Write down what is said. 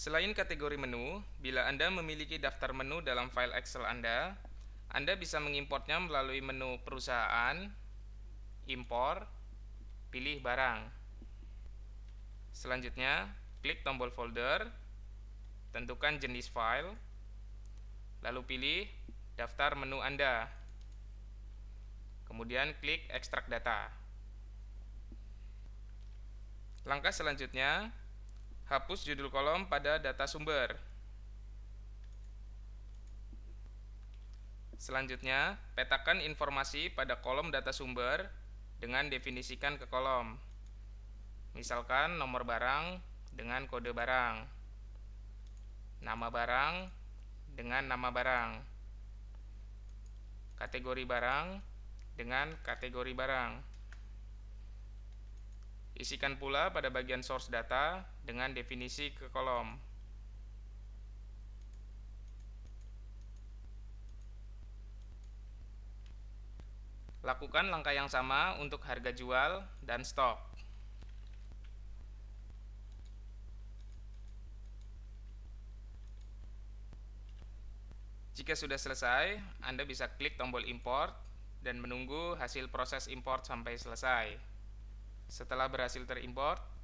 Selain kategori menu, bila Anda memiliki daftar menu dalam file Excel Anda, Anda bisa mengimportnya melalui menu perusahaan, impor, pilih barang. Selanjutnya, klik tombol folder, tentukan jenis file, lalu pilih daftar menu Anda. Kemudian klik ekstrak data. Langkah selanjutnya, hapus judul kolom pada data sumber. Selanjutnya, petakan informasi pada kolom data sumber dengan definisikan ke kolom. Misalkan nomor barang dengan kode barang, nama barang dengan nama barang, kategori barang dengan kategori barang. Isikan pula pada bagian source data dengan definisi ke kolom. Lakukan langkah yang sama untuk harga jual dan stok. Jika sudah selesai, Anda bisa klik tombol import dan menunggu hasil proses import sampai selesai. Setelah berhasil terimport,